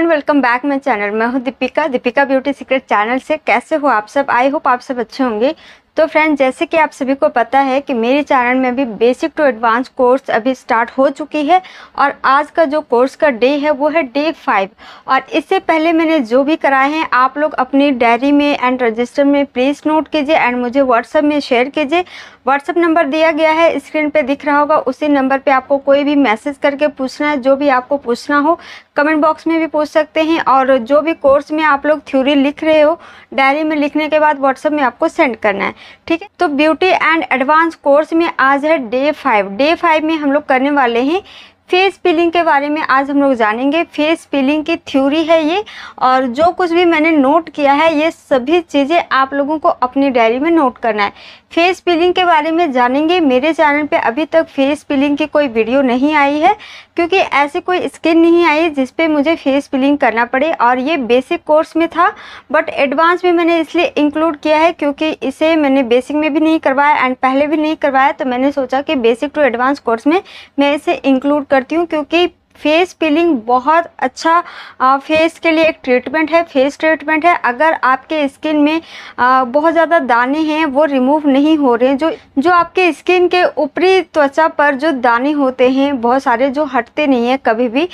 everyone welcome back my channel मैं हूँ Deepika Deepika beauty secret channel से कैसे हो आप सब आई होप आप सब अच्छे होंगे तो फ्रेंड जैसे कि आप सभी को पता है कि मेरे चैनल में भी बेसिक टू एडवांस कोर्स अभी स्टार्ट हो चुकी है और आज का जो कोर्स का डे है वो है डे फाइव और इससे पहले मैंने जो भी कराए हैं आप लोग अपनी डायरी में एंड रजिस्टर में प्लीज़ नोट कीजिए एंड मुझे व्हाट्सअप में शेयर कीजिए व्हाट्सअप नंबर दिया गया है स्क्रीन पर दिख रहा होगा उसी नंबर पर आपको कोई भी मैसेज करके पूछना है जो भी आपको पूछना हो कमेंट बॉक्स में भी पूछ सकते हैं और जो भी कोर्स में आप लोग थ्योरी लिख रहे हो डायरी में लिखने के बाद व्हाट्सअप में आपको सेंड करना है ठीक है तो ब्यूटी एंड एडवांस कोर्स में आज है डे फाइव डे फाइव में हम लोग करने वाले हैं फेस पीलिंग के बारे में आज हम लोग जानेंगे फेस पीलिंग की थ्योरी है ये और जो कुछ भी मैंने नोट किया है ये सभी चीज़ें आप लोगों को अपनी डायरी में नोट करना है फेस पीलिंग के बारे में जानेंगे मेरे चैनल पे अभी तक फेस पीलिंग की कोई वीडियो नहीं आई है क्योंकि ऐसी कोई स्किन नहीं आई जिस पे मुझे फेस फिलिंग करना पड़े और ये बेसिक कोर्स में था बट एडवांस में मैंने इसलिए इंक्लूड किया है क्योंकि इसे मैंने बेसिक में भी नहीं करवाया एंड पहले भी नहीं करवाया तो मैंने सोचा कि बेसिक टू एडवांस कोर्स में मैं इसे इंक्लूड करती हूँ क्योंकि फेस पीलिंग बहुत अच्छा आ, फेस के लिए एक ट्रीटमेंट है फेस ट्रीटमेंट है अगर आपके स्किन में आ, बहुत ज़्यादा दाने हैं वो रिमूव नहीं हो रहे हैं जो जो आपके स्किन के ऊपरी त्वचा पर जो दाने होते हैं बहुत सारे जो हटते नहीं हैं कभी भी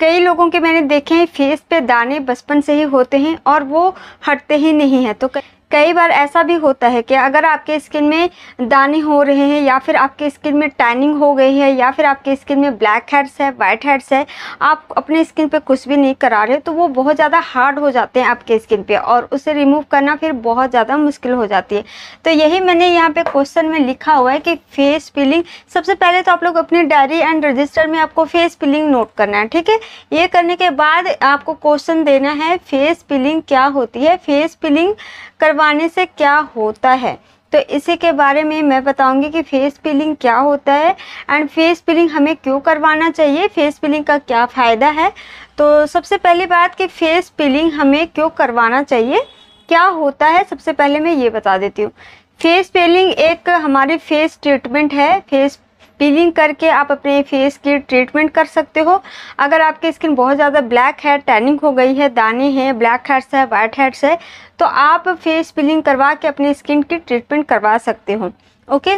कई लोगों के मैंने देखे हैं फेस पे दाने बचपन से ही होते हैं और वो हटते ही नहीं हैं तो कई बार ऐसा भी होता है कि अगर आपके स्किन में दाने हो रहे हैं या फिर आपके स्किन में टैनिंग हो गई है या फिर आपके स्किन में ब्लैक हेड्स है वाइट हेड्स है आप अपने स्किन पे कुछ भी नहीं करा रहे तो वो बहुत ज़्यादा हार्ड हो जाते हैं आपके स्किन पे और उसे रिमूव करना फिर बहुत ज़्यादा मुश्किल हो जाती है तो यही मैंने यहाँ पे क्वेश्चन में लिखा हुआ है कि फेस पिलिंग सबसे पहले तो आप लोग अपनी डायरी एंड रजिस्टर में आपको फेस पिलिंग नोट करना है ठीक है ये करने के बाद आपको क्वेश्चन देना है फेस पिलिंग क्या होती है फेस पिलिंग करवाने से क्या होता है तो इसी के बारे में मैं बताऊंगी कि फेस पीलिंग क्या होता है एंड फेस पीलिंग हमें क्यों करवाना चाहिए फेस पीलिंग का क्या फ़ायदा है तो सबसे पहली बात कि फेस पीलिंग हमें क्यों करवाना चाहिए क्या होता है सबसे पहले मैं ये बता देती हूँ फेस पीलिंग एक हमारे फेस ट्रीटमेंट है फेस पीलिंग करके आप अपने फेस की ट्रीटमेंट कर सकते हो अगर आपकी स्किन बहुत ज़्यादा ब्लैक है टैनिंग हो गई है दाने हैं ब्लैक हेड्स है वाइट हेड्स है तो आप फेस पीलिंग करवा के अपनी स्किन की ट्रीटमेंट करवा सकते हो ओके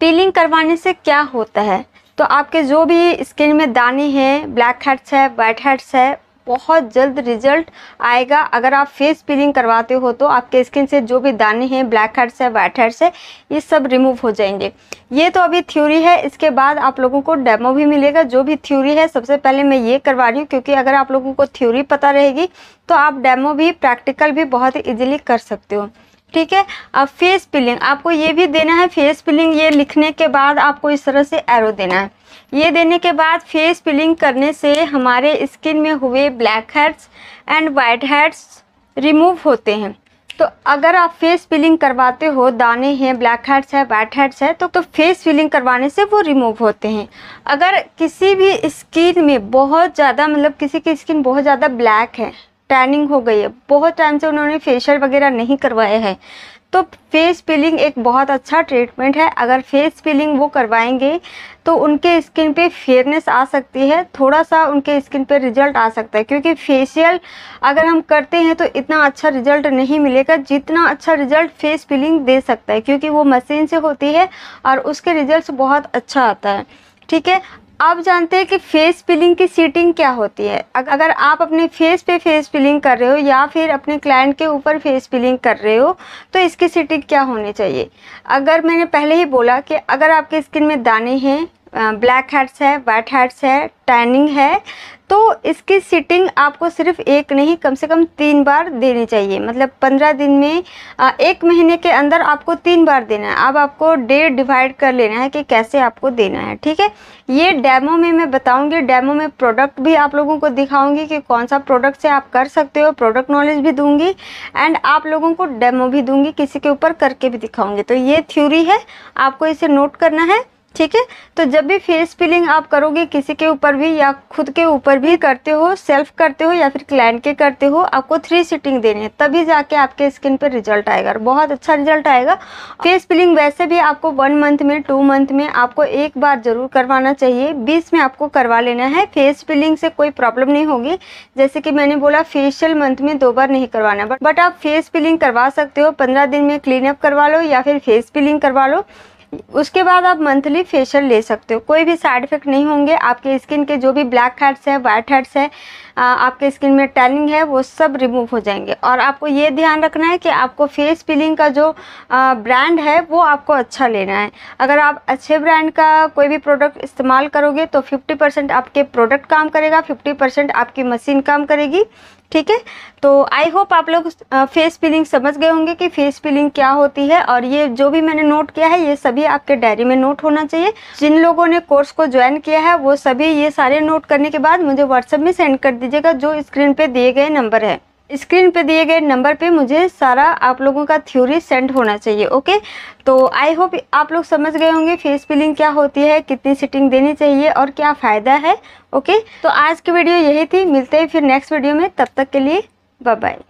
पीलिंग करवाने से क्या होता है तो आपके जो भी स्किन में दाने हैं ब्लैक हेड्स है वाइट हेड्स है बहुत जल्द रिजल्ट आएगा अगर आप फेस पीलिंग करवाते हो तो आपके स्किन से जो भी दाने हैं ब्लैक हेड्स है वाइट हेड्स है ये सब रिमूव हो जाएंगे ये तो अभी थ्योरी है इसके बाद आप लोगों को डेमो भी मिलेगा जो भी थ्योरी है सबसे पहले मैं ये करवा रही हूँ क्योंकि अगर आप लोगों को थ्योरी पता रहेगी तो आप डेमो भी प्रैक्टिकल भी बहुत ईजिली कर सकते हो ठीक है अब फेस पिलिंग आपको ये भी देना है फेस पिलिंग ये लिखने के बाद आपको इस तरह से एरो देना है ये देने के बाद फेस पिलिंग करने से हमारे स्किन में हुए blackheads and whiteheads remove होते हैं तो अगर आप फेस पिलिंग करवाते हो दाने हैं ब्लैक हेड्स है वाइट हेड्स है तो तो फेस फिलिंग करवाने से वो रिमूव होते हैं अगर किसी भी स्किन में बहुत ज़्यादा मतलब किसी की स्किन बहुत ज़्यादा ब्लैक है टैनिंग हो गई है बहुत टाइम से उन्होंने फेशियल वगैरह नहीं करवाए हैं तो फेस पीलिंग एक बहुत अच्छा ट्रीटमेंट है अगर फेस पीलिंग वो करवाएंगे तो उनके स्किन पे फेयरनेस आ सकती है थोड़ा सा उनके स्किन पे रिजल्ट आ सकता है क्योंकि फेशियल अगर हम करते हैं तो इतना अच्छा रिजल्ट नहीं मिलेगा जितना अच्छा रिजल्ट फेस पीलिंग दे सकता है क्योंकि वो मशीन से होती है और उसके रिजल्ट बहुत अच्छा आता है ठीक है आप जानते हैं कि फेस पिलिंग की सीटिंग क्या होती है अगर आप अपने फेस पे फेस पिलिंग कर रहे हो या फिर अपने क्लाइंट के ऊपर फेस पिलिंग कर रहे हो तो इसकी सीटिंग क्या होनी चाहिए अगर मैंने पहले ही बोला कि अगर आपके स्किन में दाने हैं ब्लैक हेड्स है वाइट हेड्स है टैनिंग है तो इसकी सीटिंग आपको सिर्फ एक नहीं कम से कम तीन बार देनी चाहिए मतलब पंद्रह दिन में एक महीने के अंदर आपको तीन बार देना है अब आपको डे डिवाइड कर लेना है कि कैसे आपको देना है ठीक है ये डेमो में मैं बताऊंगी डेमो में प्रोडक्ट भी आप लोगों को दिखाऊंगी कि कौन सा प्रोडक्ट से आप कर सकते हो प्रोडक्ट नॉलेज भी दूँगी एंड आप लोगों को डेमो भी दूँगी किसी के ऊपर करके भी दिखाऊँगी तो ये थ्यूरी है आपको इसे नोट करना है ठीक है तो जब भी फेस पिलिंग आप करोगे किसी के ऊपर भी या खुद के ऊपर भी करते हो सेल्फ करते हो या फिर क्लाइंट के करते हो आपको थ्री सीटिंग देनी है तभी जाके आपके स्किन पर रिजल्ट आएगा और बहुत अच्छा रिजल्ट आएगा फेस पिलिंग वैसे भी आपको वन मंथ में टू मंथ में आपको एक बार ज़रूर करवाना चाहिए बीस में आपको करवा लेना है फेस पिलिंग से कोई प्रॉब्लम नहीं होगी जैसे कि मैंने बोला फेशियल मंथ में दो बार नहीं करवाना बट आप फेस पिलिंग करवा सकते हो पंद्रह दिन में क्लीन अप करवा लो या फिर फेस पिलिंग करवा लो उसके बाद आप मंथली फेशियल ले सकते हो कोई भी साइड इफेक्ट नहीं होंगे आपके स्किन के जो भी ब्लैक हेड्स है वाइट हेड्स है आपके स्किन में टैनिंग है वो सब रिमूव हो जाएंगे और आपको ये ध्यान रखना है कि आपको फेस पीलिंग का जो ब्रांड है वो आपको अच्छा लेना है अगर आप अच्छे ब्रांड का कोई भी प्रोडक्ट इस्तेमाल करोगे तो फिफ्टी आपके प्रोडक्ट काम करेगा फिफ्टी आपकी मशीन काम करेगी ठीक है तो आई होप आप लोग फेस पिलिंग समझ गए होंगे कि फेस पिलिंग क्या होती है और ये जो भी मैंने नोट किया है ये सभी भी आपके डायरी में नोट होना चाहिए जिन लोगों ने कोर्स को ज्वाइन किया है वो सभी ये सारे नोट करने के बाद मुझे व्हाट्सएप में सेंड कर दीजिएगा जो स्क्रीन पे दिए गए नंबर है स्क्रीन पे दिए गए नंबर पे मुझे सारा आप लोगों का थ्योरी सेंड होना चाहिए ओके तो आई होप आप लोग समझ गए होंगे फेस पिलिंग क्या होती है कितनी सिटिंग देनी चाहिए और क्या फ़ायदा है ओके तो आज की वीडियो यही थी मिलते हैं फिर नेक्स्ट वीडियो में तब तक के लिए बाय बाय